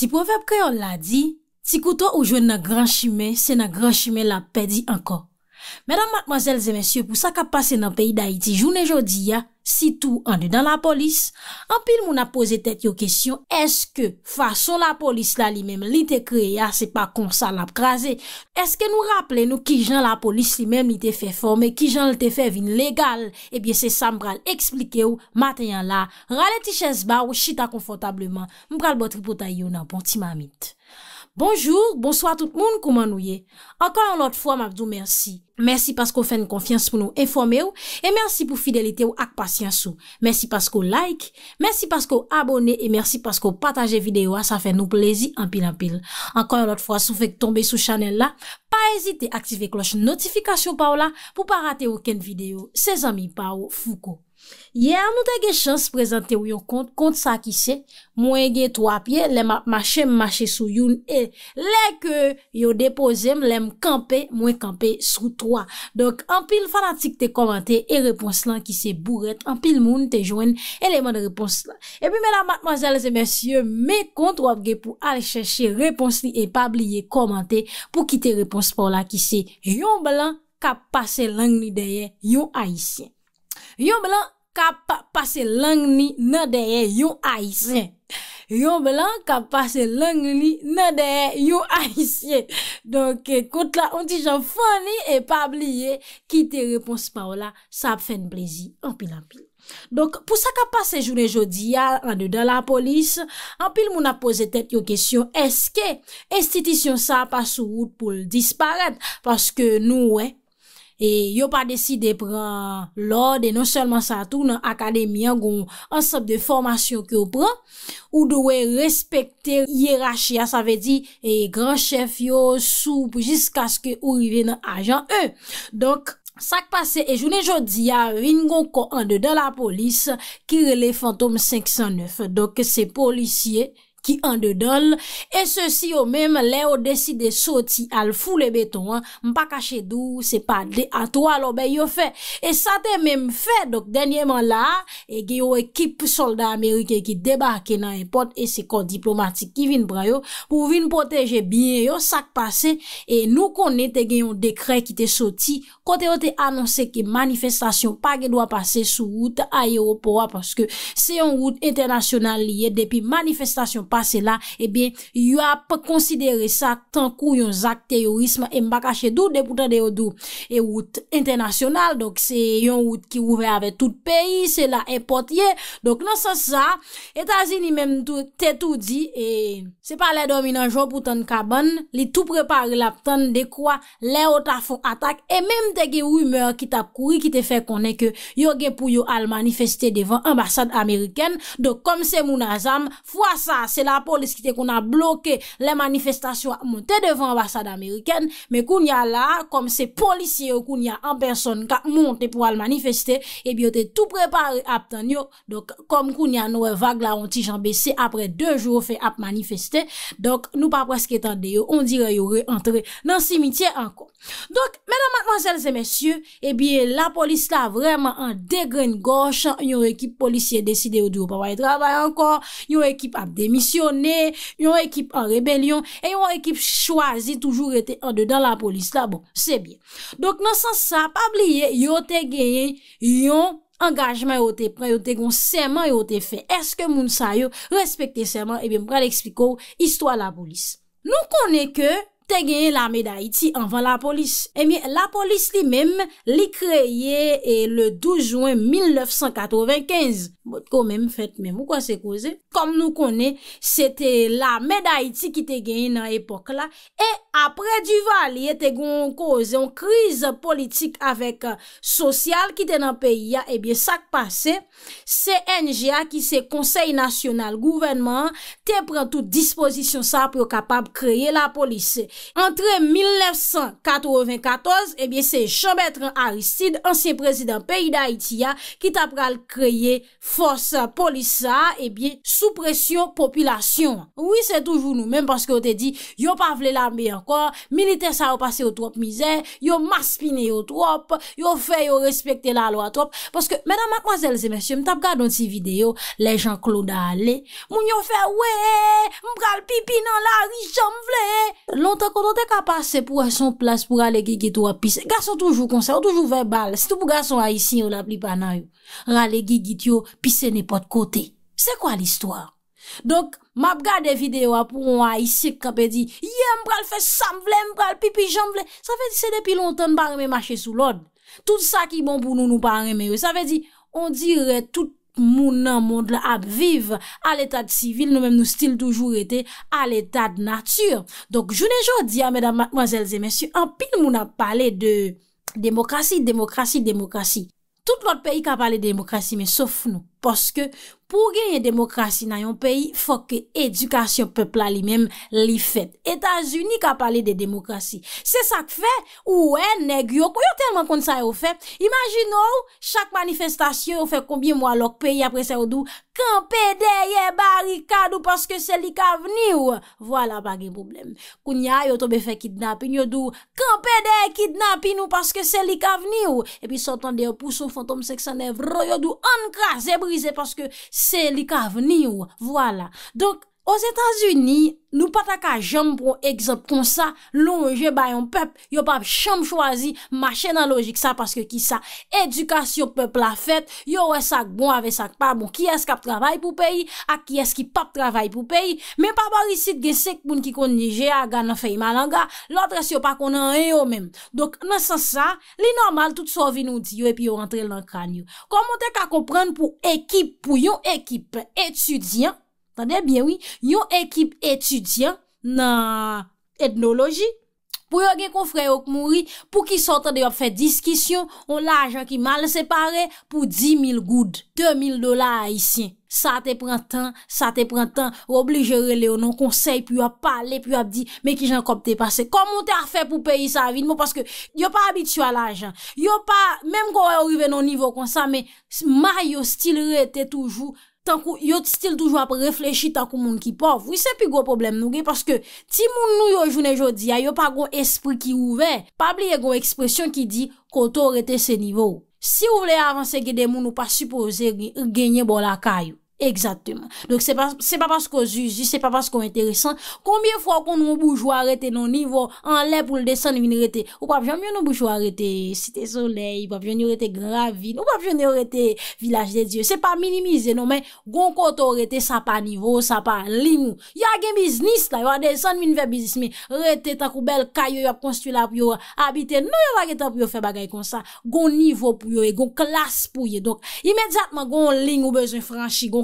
Ti poufèp kè yon la di, ti koutou ou jwen nan gran chimè, se nan gran chimè la pedi anko. Mèdam matmazèl zè mèsyè, pou sa ka pase nan peyi da iti, jounen jodi ya, Si tou an de dan la polis, an pil moun ap pose tet yo kesyon, eske fason la polis la li menm li te kreya, se pa konsan ap kreze, eske nou rappele nou ki jan la polis li menm li te fe forme, ki jan li te fe vin legal, ebyen se sa mbral explike ou, matenyan la, rale ti chesba ou chita konfotableman, mbral botri potay yo nan pon ti mamit. Bonjou, bonsoi tout moun kouman nou ye. Ankan an lot fwa, mabdou mersi. Mersi paskou fèn konfians pou nou informe ou, e mersi pou fidelite ou ak pasyans ou. Mersi paskou like, mersi paskou abone, e mersi paskou pataje videyo a sa fè nou plezi an pil an pil. Ankan an lot fwa, sou fèk tombe sou chanel la, pa ezite aktive kloche notifikasyon pa ou la, pou pa rate ouken videyo. Se zami pa ou, foukou. Ye anoute ge chans prezante ou yon kont, kont sa ki se, mwen ge 3 pie, lem ap mache, mache sou yon e, leke yo depozem, lem kampe, mwen kampe sou 3. Donk, anpil fanatik te komante, e repons lan ki se, bourret, anpil moun te jwen, eleman de repons lan. E pi mena matmazel, zemensye, me kont wap ge pou ale cheshe repons li e pabli ye komante pou ki te repons pou la ki se, yon blan ka pase lang ni deye, yon aisyen. ka pa pase lang ni na deye yon a isye. Yon blan ka pase lang ni na deye yon a isye. Donk, kout la, onti jan fwani e pabliye ki te repons pa wala sa fen plezi anpil anpil. Donk, pou sa ka pase jounen jodi ya, an de dan la polis, anpil mou na pose tet yo kesyon, eske estitisyon sa pa sou wout pou l disparat? Paske nou wey, E yo pa deside pran lode, e non selman sa tou nan akademian goun ansap de formasyon ki yo pran, ou dwe respekte yirachia, sa ve di, e gran chef yo sou pou jiskaske ou rive nan ajan e. Donk, sak pase e jounen jodi, ya rin goun ko ande dan la polis ki rele Fantom 509. Donk, se polisye... ki an de dol, e se si yo mem, le yo deside soti al foule beton, m pa kache dou, se pa de atwa, lo be yo fe, e sa te mem fe, dok denyeman la, e ge yo ekip soldat Amerike, ki debake nan e pot, e se kod diplomatik ki vin bra yo, pou vin poteje biye yo sak pase, e nou konete ge yon dekre ki te soti, kote yo te anonse ki manifestasyon, pa ge doa pase sou wout a Yoropora, paske se yon wout internasyonal liye, depi manifestasyon, pa se la, ebyen, eh yon ap konsidere sa, tan kou yon zak teorisme, e mbakache dou, de pou ta de yon dou, e wout internasyonal, dok se yon wout ki ouve ave tout peyi, se la e potye, dok nan sa sa, etazi ni menm tou te tou di, e se pa le dominanjou pou tan kaban, li tou prepare lap tan de kwa le ou ta fon atak, e menm te ge wumeur ki ta kouri, ki te fe konen ke yon gen pou yon almanifeste devan ambasade ameriken, dok kom se moun azam, fwa sa, se la polis ki te kon a bloke le manifestasyon a monte devan ambasade Ameriken, me koun ya la kom se polisye yo koun ya an person ka monte pou al manifeste e bi yo te tou prepare ap tan yo kom koun ya nou e vag la ontijan besi apre 2 jou fe ap manifeste dok nou pa preske tan de yo on dire yo re entre nan simitye ankon. Dok, menan matman sel se mesye, e bi la polis la vreman an degren gorshan yo ekip polisye deside yo diyo pa waye trabay ankon, yo ekip ap demis Yon ekip an rebelyon E yon ekip chwazi Toujou rete an de dan la polis La bon, se bie Donk nan san sa, pa bliye Yon te geye, yon angajman Yon te pre, yon te gon seman Yon te fe, eske moun sa yo Respekte seman, ebyen eh pral ekspliko Istwa la polis Nou konen ke te genye la medayiti anvan la polis. Emi, eh la polis li menm li kreye eh, le 12 juen 1995. Mwot kon menm fet menm, woukwa se kouze? Kom nou konen, se te la medayiti ki te genye nan epok la, e eh, anvan. apre du vali te goun kouze an kriz politik avek eh, sosyal ki te nan peyi ya ebyen eh sak pase se NGA ki se konsey nasyonal gouvenman te pren tout disposisyon sa pou yo kapab kreye la polis. Entre 1994 ebyen eh se Chobetran Aristide, ansyen prezident peyi da Itiya, ki ta pral kreye fos polis sa ebyen sou presyon populasyon. Ouye se toujou nou men paske yo te di yo pa vle lambyan Milite sa ou pase yo trop mizer, yo maspine yo trop, yo fe yo respekte la lo a trop. Paske, mèdam, akwazèl, zè mèsyè, m tap ka don si videyo, le janklou da ale, moun yo fe we, m pral pipi nan la risan m vle. Lontan konote ka pase pou a son plas pou rale gigi tou apise. Gason toujou konser, toujou ve bal, stou pou gason a isi, yo la pli pa nan yo. Rale gigi tou, pis se ne pot kote. Se kwa l'histoire? Donk m ap gade videwa pou an a isik kapè di Ye m pral fè sam vle m pral pipi jan vle Sa fè di se depi lontan pa remè mache sou lod Tout sa ki bon pou nou nou pa remè yo Sa fè di on dirè tout mounan moun la ap viv Al etat civil nou mèm nou stil toujou rete Al etat nature Donk jounè jò di ya mèdam mwazèl zè mèsyou An pil moun ap pale de Demokrasi, demokrasi, demokrasi Tout lout peyi ka pale demokrasi mè sof nou Poske, pou genye demokrasi nan yon peyi, fokke edukasyon pepla li menm li fet. Etas Unik a pale de demokrasi. Se sak fe, ou en neg yo, kou yo telman kont sa yo fe, imagino, chak manifestasyon yo fe kombi mwa lok peyi apre se yo dou, Kampedeye barikadou paske selik avni ou. Vwala bagi problem. Kounya yo tobe fe kidnapin yo dou, Kampedeye kidnapin ou paske selik avni ou. E pi sotande yo puso fantom seksan evro yo dou an kras ebri. parce que c'est le Voilà. Donc, Os Etats-Unis, nou pata ka jom prou egzopt kon sa, loun mwenje bayon pep, yo pap chanm chwazi, machè nan logik sa, paske ki sa edukasyon pep la fet, yo wè sak bon avè sak pa, bon ki esk ap travay pou peyi, ak ki esk ki pap travay pou peyi, men pa barisit gen sekpoun ki kon nije, aga nan fey malanga, loutre se yo pak kon nan reyo men. Dok nan san sa, li normal, tout sovi nou diyo, epi yo rentrel nan kran yo. Koman te ka kompran pou ekip, pou yon ekip etudyan, Yon ekip etudyan nan etnologi pou yon gen konfre yon mouri pou ki sotan de yon fè diskisyon yon la ajan ki mal separe pou 10.000 goud 2.000 dola aisyen Sa te pran tan, sa te pran tan ou obligere le ou nan konsey pou yon pale, pou yon apdi mè ki jen kom te pase Koman te a fè pou peyi sa avid mou paske yon pa abitua la ajan Yon pa, mèm kon wè ou rive non nivou kon sa mè, ma yon stil rete toujou Tan kou yot stil toujwa pe reflechi tan kou moun ki pov, wise pi gwo problem nou ge, paske ti moun nou yo jounen jodi, a yo pa gwo espri ki ouve, pa bli e gwo ekspresyon ki di koto rete se nivou. Si ou vle avanse gede moun ou pa suppose genye bol akayou, Exactement. Donc, c'est pas parce que j'y suis, c'est pas parce qu'on est intéressant. Combien fois qu'on nous bouge ou arrêtez nos niveaux en l'air pour le descendre, on ne va pas bien nous bouge ou arrêtez Cité-Soleil, on ne va pas bien nous arrêtez Graville, on ne va pas bien nous arrêtez Village des Dieux. C'est pas minimisé, non, mais on compte arrêtez sa part niveau, sa part limo. Il y a un business, là, il va descendre, il y a un business, mais arrêtez ta koubel, kaya, yop, konstitue la piyo, habitez, non, yop, arrêtez ta piyo, fè bagaye kon sa. Gon niveau piyo, yop, glas pouye. Donc, im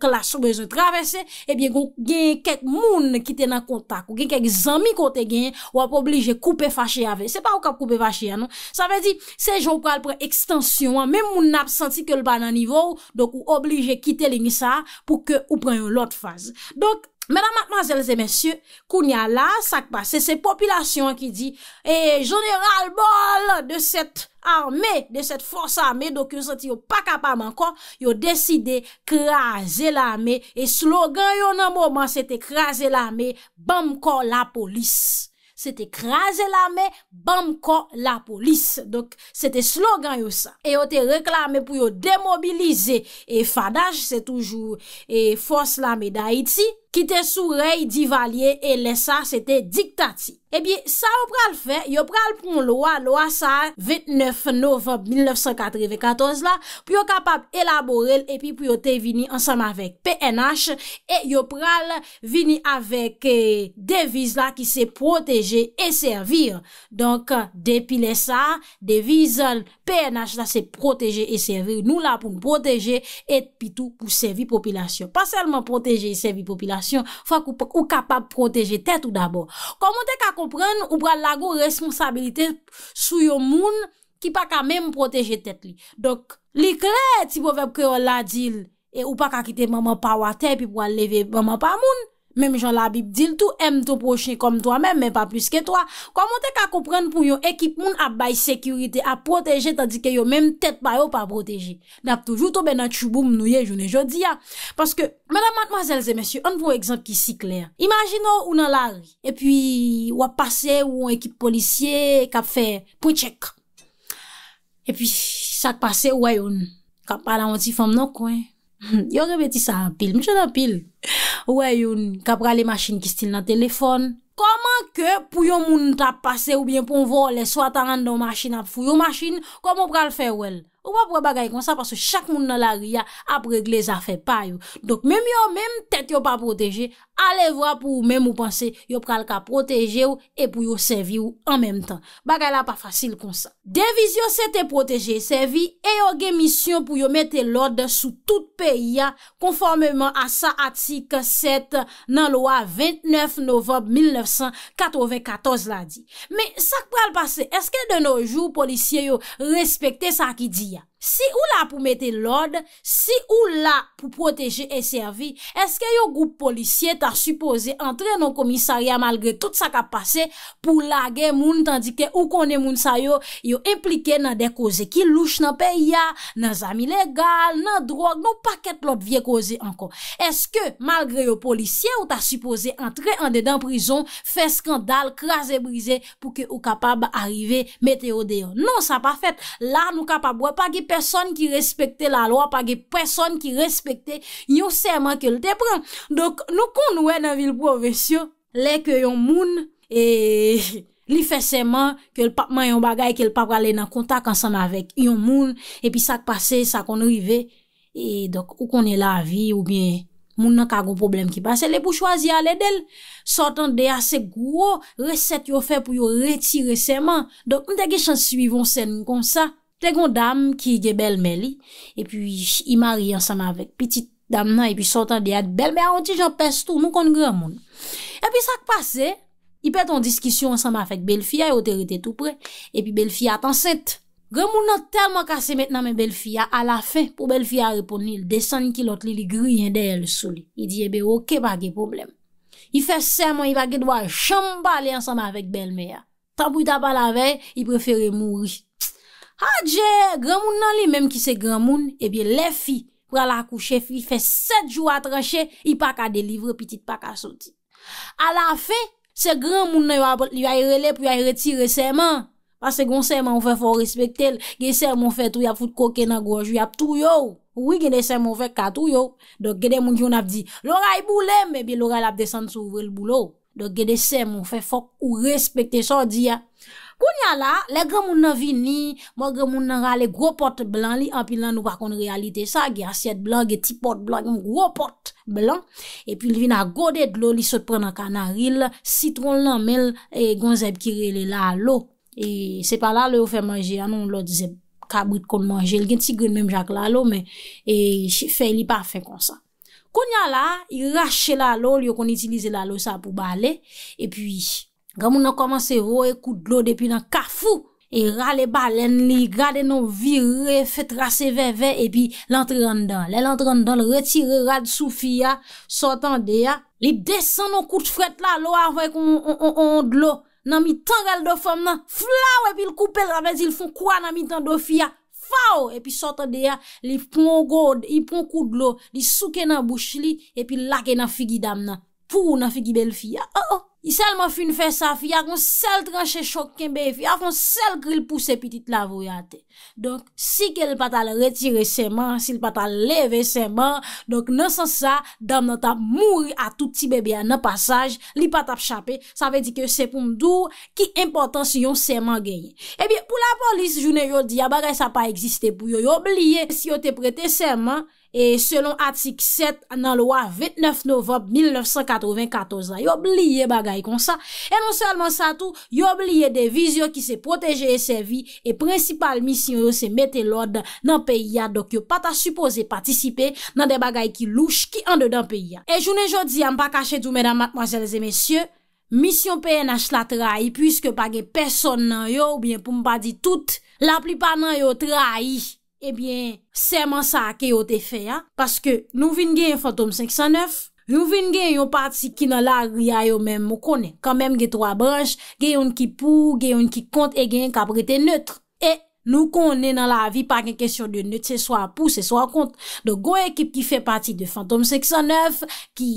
klase ou bezon travese, ebyen, eh gen kek moun ki te nan kontak, ou gen kek zami kote gen, ou ap oblije koupe fache ave. Se pa ou kap koupe fache, anon. Sa ve di, se jou pral prek ekstansyon, an, men moun ap santi ke l banan nivou, dok ou oblije ki te le nisa, pou ke ou preyon lot faze. Dok, Madame, mademoiselles et messieurs, Kounia la, sakpa, se se popilasyon ki di, e, jouniral bol de set arme, de set fos arme, doke yon senti yon pa kapam ankon, yon deside kraze l'arme, e slogan yon nan mouman, se te kraze l'arme, bam kon la polis. Se te kraze l'arme, bam kon la polis. Dok, se te slogan yon sa. E yon te reklame pou yon demobilize, e fadaj, se toujou, e eh, fos l'arme da iti, Ki te sou rey di valye e lesa se te diktati. E bi, sa yo pral fe, yo pral pon lo a, lo a sa, 29 novem 1994 la, pou yo kapab elaborel, e pi pou yo te vini ansan avèk PNH, e yo pral vini avèk e, deviz la ki se proteje e servir. Donk, depile sa, deviz PNH la se proteje e servir, nou la pou proteje et pi tou kou sevi popilasyon. Pas selman proteje e sevi popilasyon, fwa kou kapab proteje te tout d'abord. Kou montè kako pou pren ou pa lago responsabilite sou yo moun ki pa ka mem proteje tet li. Dok, li kre ti pou vep kre yo la jil, e ou pa ka kite maman pa wate, pi pou aleve maman pa moun, Mem joun la bip dil, tou em tou proche kom to a men, men pa plus ke to a. Kwa mwote ka koupren pou yon ekip moun ap bay sekurite, ap proteje, tadi ke yon men mtet bay ou pa proteje. Dap toujou tou be nan choubou mnouye, joun e jodi ya. Paske, mena matmazelze, mensyou, an pou ekzamp ki si kler. Imagin nou ou nan la ri, e pi wap pase ou ou ekip polisye kap fe pou tchek. E pi sak pase ou wayoun, kap pala an ti fom nou kwen. Yon remeti sa an pil, mjè nan pil. Ouè yon, ka pra le masjine ki stil nan telefon. Koman ke pou yon moun tap pase ou bien pou yon vole, swa ta rande yon masjine ap fou yon masjine, koman pral fè wèl? Ou pa pral bagay kon sa, pasou chak moun nan la ria ap regle zafè pa yon. Dok mèm yon mèm tèt yon pa proteje, Ale vwa pou mèm ou panse yo pral ka proteje ou e pou yo sevi ou an mèm tan. Bakal la pa fasil kon sa. De viz yo sete proteje sevi e yo gemisyon pou yo mette lorde sou tout peyi ya konformèman a sa atik 7 nan loa 29 novem 1994 la di. Me sak pral pase eske de nou jou policye yo respekte sa ki di ya? Si ou la pou mette lode, si ou la pou proteje e servi, eske yo group policie ta suppose entre non komisaria malgre tout sa ka pase pou lage moun tandike ou konen moun sayo yo implike nan de koze ki louch nan peya, nan zami legal, nan drog, nou paket lode vie koze anko. Eske malgre yo policie ou ta suppose entre an de dan prison, fe skandal, kras e brize pou ke ou kapab arive meteo de yo. Non sa pa fet, la nou kapab wapage peyo. Person ki respekte la lo apage, person ki respekte yon seman ke lte pren. Dok nou kon nou e nan vil provensyon, le ke yon moun, e li fe seman, ke l pap man yon bagay, ke l pap rale nan kontak ansan avèk yon moun, e pi sak pase, sak kon rive, e dok ou kon e la vi, ou bien moun nan kago problem ki pase, le pou chwazi ale del. Sotan de ase gwo, reset yo fe pou yo retire seman. Dok nou deke chan suivon sen moun kon sa, Te kon dam ki ge bel me li, e pi imari ansama vek pitit dam nan, e pi sotan deyat bel me, an ti jan pes tou, nou kon gran moun. E pi sak pase, i pet an diskisyon ansama vek bel fiya, e ote rete tout pre, e pi bel fiya tan set. Gran moun nan telman kase metna men bel fiya, a la fe pou bel fiya reponil, desen ki lot li li gri yendèl sou li. I diye be ok, pa ge problem. I fe seman, i pa ge dwa chamba li ansama vek bel me. Tan pou ta palave, i preferi mouri. Adje, gran moun nan li, mèm ki se gran moun, ebyè le fi, pou ala akou chefi, fe set jou a tranche, i pa ka delivre, pitit pa ka soti. Ala fe, se gran moun nan yo a bote, yo a yi rele pou yo a yi retire serman. Pase kon serman ou fe fòk respekte, ge serman ou fe tou ya fout koke nan gwoj, ou ya ptou yo. Ou yi gede serman ou fe katou yo. Dok gede moun yon ap di, lora yi boulem, ebyè lora al ap desan sou vre l boulou. Dok gede serman ou fe fòk ou respekte sò di ya. Konya la, le gen moun nan vini, moun gen moun nan rale gro pot blan li, api lan nou wakon realite sa, ge asyet blan, ge ti pot blan, gen moun gro pot blan. E pi li vina godet lo, li sot pre nan kanaril, sitron nan mel, e gen zeb kirele la lo. E se pa la lo yo fè manje, anon lo zeb kabrit kon manje, gen ti gren menm jak la lo, men, e fè li pa fè kon sa. Konya la, il rache la lo, li yo kon itilize la lo sa pou bale, e pi... Gamou nan komanse vowe kou dlo depi nan kafou. E rale balen li, gade nan virre, fet rase veve, epi lantran dan. Le lantran dan, retire rad sou fia, sotan deya. Li desen nou kou tfret la, lo avwek on on on on dlo. Nan mi tangal do fom nan. Fla ou epi l kou pel ramez, il fon kwa nan mi tangal do fia. Faw! E pi sotan deya, li pon kou dlo, li souke nan bouch li, epi lake nan figi dam nan. Pou nan figi bel fia. Oh oh! I selman fin fe safi, a kon sel tranche chok kembe, a kon sel kri l pou se pitit lavou yate. Donk, si ke l patal retire seman, si l patal leve seman, donk nan san sa, dam nan ta mouri a tout ti bebe a nan pasaj, li patal chape, sa ve di ke se pou mdou, ki importan si yon seman genye. E bi, pou la polis, jounen yo di, a bagay sa pa egziste pou yo yo obliye, si yo te prete seman. E selon atik 7 nan lowa 29 novem 1994, yo bliye bagay kon sa. E non selman sa tou, yo bliye de vizyon ki se proteje e se vi, e prinsipal misyon yo se mette lode nan peyi ya, dok yo pata suppose patisipe nan de bagay ki louche ki an de dan peyi ya. E jounen jodi, am pa kache tou mèdamak, mwazelze, mèsyon, misyon peyen na chla trai, pwiske page person nan yo, ou bien pou mpa di tout, la plipa nan yo trai. Ebyen, eh seman sa a ke yo te fe ya. Paske nou vin gen yon fantom 509, nou vin gen yon pati ki nan la riyay yo men mokone. Kamen gen 3 branj, gen yon ki pou, gen yon ki kont, e gen kap rete neutre. Nou konen nan la vi paken kesyon de ne te swa pou se swa kont. Donk gwen ekip ki fe pati de Fantom 609 ki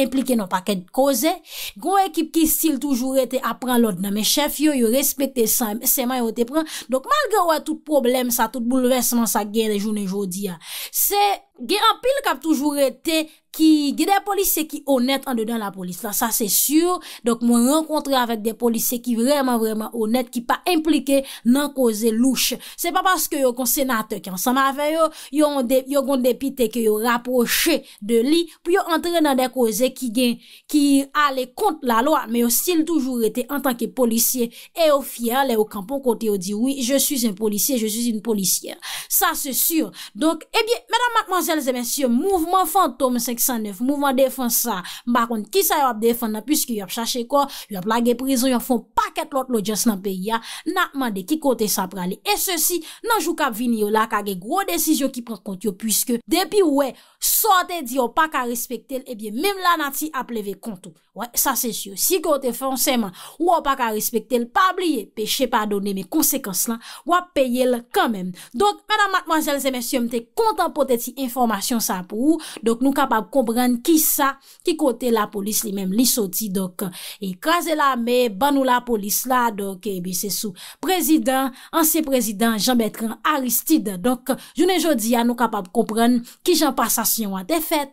implike nan paken koze. Gwen ekip ki stil toujou rete apran lòd nan men chef yo, yo respekte seman yo te pran. Donk mal gen wè tout problem sa, tout boulevesman sa gère jounen jodi ya. Se... gen an pil kap toujou rete ki gen de polise ki onet an dedan la polise la sa se sur donk mwen renkontre avet de polise ki vreman vreman onet ki pa implike nan koze louch se pa paske yo konsenate ki ansan ma fe yo yo gondepite ki yo raposhe de li pou yo antre nan de koze ki gen ki ale kont la lo me yo stil toujou rete an tanki polise e yo fiyal e yo kampon kote yo di oui je suis un polise je suis un polisier sa se sur donk ebyen eh menan makmanze Mouvement fantôme 509 Mouvement défenseur Mbakon ki sa yo ap defenna Puske yo ap chache kon Yo ap lage prizon Yo ap fon paket lot lo just nan peya Na mande ki kote sa prale E se si nanjou kab vini yo la Kage gro desisyon ki prekont yo Puske depi wey Sote di yo pa ka respekte l, ebyen, mèm la nati ap leve kontou. Wè, sa se syo. Si kote fonseman, wè pa ka respekte l, pa blye, peche pa adone, mè konsekans lan, wè peye l kanmèm. Dok, mèdam matmanjèl, se mèsyom te kontan pote ti informasyon sa pou, dok nou kapab kompren ki sa, ki kote la polis li mèm li soti, dok, e kaze la mè, banou la polis la, dok, ebyen, eh se sou prezident, ansi prezident, jan betran Aristide, dok, jounen jodi ya nou kapab kompren ki jan pa sa, Siyan wak defet.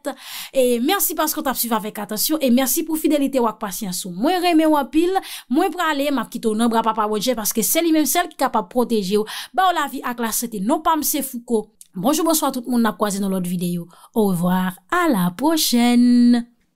E mersi paskou tap suiv avèk atasyon. E mersi pou fidelite wak pasiyan sou. Mwen remè wapil. Mwen pralè. Mwap kitounen bra pa pa wajè. Paske se li menm sel ki kapap proteje ou. Ba ou la vi non ak la sete. Non pa mse fouko. Bonjou bonsoit tout moun na kwaze nou lot videyo. Ou wawar. A la pochen.